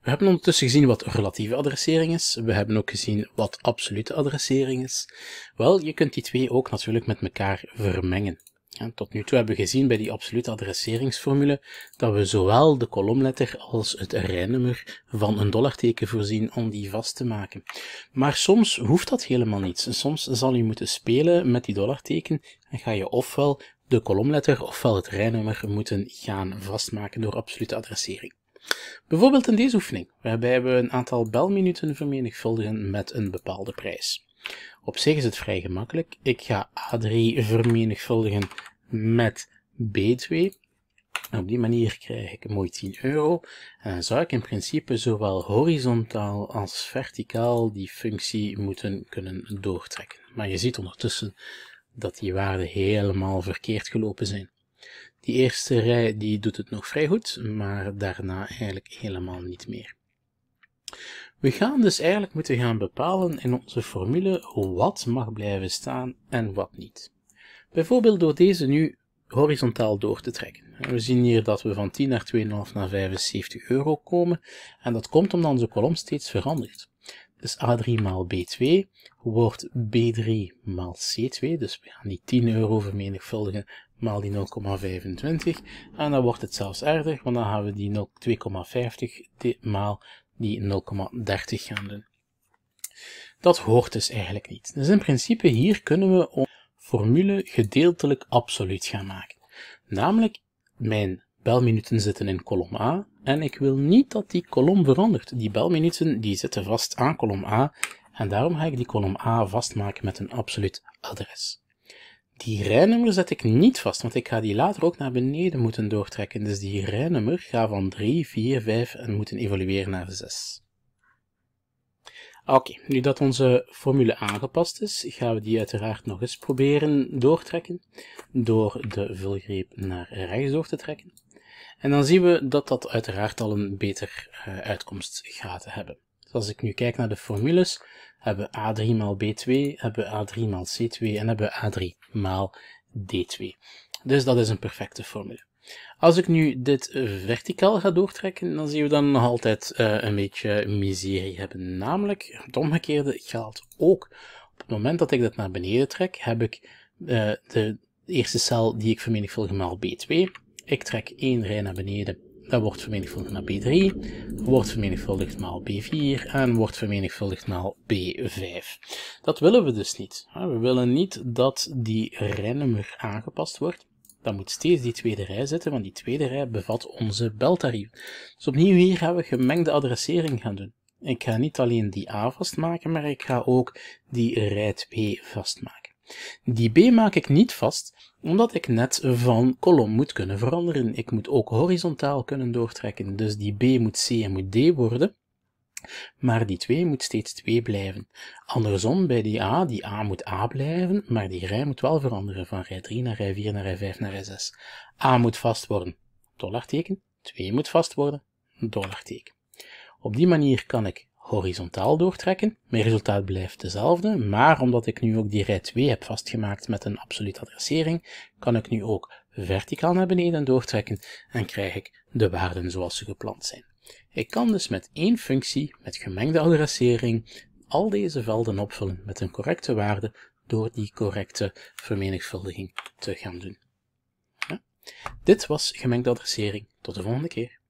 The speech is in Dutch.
We hebben ondertussen gezien wat relatieve adressering is, we hebben ook gezien wat absolute adressering is. Wel, je kunt die twee ook natuurlijk met elkaar vermengen. tot nu toe hebben we gezien bij die absolute adresseringsformule dat we zowel de kolomletter als het rijnummer van een dollarteken voorzien om die vast te maken. Maar soms hoeft dat helemaal niet. Soms zal je moeten spelen met die dollarteken en ga je ofwel de kolomletter ofwel het rijnummer moeten gaan vastmaken door absolute adressering. Bijvoorbeeld in deze oefening, waarbij we een aantal belminuten vermenigvuldigen met een bepaalde prijs. Op zich is het vrij gemakkelijk. Ik ga A3 vermenigvuldigen met B2. En op die manier krijg ik een mooi 10 euro. En dan zou ik in principe zowel horizontaal als verticaal die functie moeten kunnen doortrekken. Maar je ziet ondertussen dat die waarden helemaal verkeerd gelopen zijn. Die eerste rij die doet het nog vrij goed, maar daarna eigenlijk helemaal niet meer. We gaan dus eigenlijk moeten gaan bepalen in onze formule wat mag blijven staan en wat niet. Bijvoorbeeld door deze nu horizontaal door te trekken. We zien hier dat we van 10 naar 2,5 naar 75 euro komen en dat komt omdat onze kolom steeds verandert. Dus A3 maal B2 wordt B3 maal C2, dus we gaan die 10 euro vermenigvuldigen maal die 0,25. En dan wordt het zelfs erger, want dan gaan we die 2,50 maal die 0,30 gaan doen. Dat hoort dus eigenlijk niet. Dus in principe hier kunnen we onze formule gedeeltelijk absoluut gaan maken. Namelijk, mijn belminuten zitten in kolom A en ik wil niet dat die kolom verandert. Die belminuten die zitten vast aan kolom A en daarom ga ik die kolom A vastmaken met een absoluut adres. Die rijnummer zet ik niet vast, want ik ga die later ook naar beneden moeten doortrekken. Dus die rijnummer gaat van 3, 4, 5 en moeten evolueren naar 6. Oké, nu dat onze formule aangepast is, gaan we die uiteraard nog eens proberen doortrekken. Door de vulgreep naar rechts door te trekken. En dan zien we dat dat uiteraard al een beter eh, uitkomst gaat hebben. Dus als ik nu kijk naar de formules, hebben we A3 maal B2, hebben we A3 maal C2 en hebben A3 maal D2. Dus dat is een perfecte formule. Als ik nu dit verticaal ga doortrekken, dan zien we dan nog altijd eh, een beetje miserie hebben. Namelijk, het omgekeerde geldt ook. Op het moment dat ik dat naar beneden trek, heb ik eh, de eerste cel die ik vermenigvuldig maal B2, ik trek één rij naar beneden. Dat wordt vermenigvuldigd naar B3, wordt vermenigvuldigd maal B4 en wordt vermenigvuldigd maal B5. Dat willen we dus niet. We willen niet dat die rijnummer aangepast wordt. Dan moet steeds die tweede rij zitten, want die tweede rij bevat onze beltarief. Dus opnieuw hier gaan we gemengde adressering gaan doen. Ik ga niet alleen die A vastmaken, maar ik ga ook die rij 2 vastmaken. Die b maak ik niet vast, omdat ik net van kolom moet kunnen veranderen. Ik moet ook horizontaal kunnen doortrekken, dus die b moet c en moet d worden. Maar die 2 moet steeds 2 blijven. Andersom bij die A, die A moet A blijven, maar die rij moet wel veranderen van rij 3 naar rij 4 naar rij 5 naar rij 6. A moet vast worden, dollarteken. 2 moet vast worden, dollarteken. Op die manier kan ik horizontaal doortrekken. Mijn resultaat blijft dezelfde, maar omdat ik nu ook die rij 2 heb vastgemaakt met een absolute adressering, kan ik nu ook verticaal naar beneden doortrekken en krijg ik de waarden zoals ze gepland zijn. Ik kan dus met één functie, met gemengde adressering, al deze velden opvullen met een correcte waarde door die correcte vermenigvuldiging te gaan doen. Ja. Dit was gemengde adressering. Tot de volgende keer.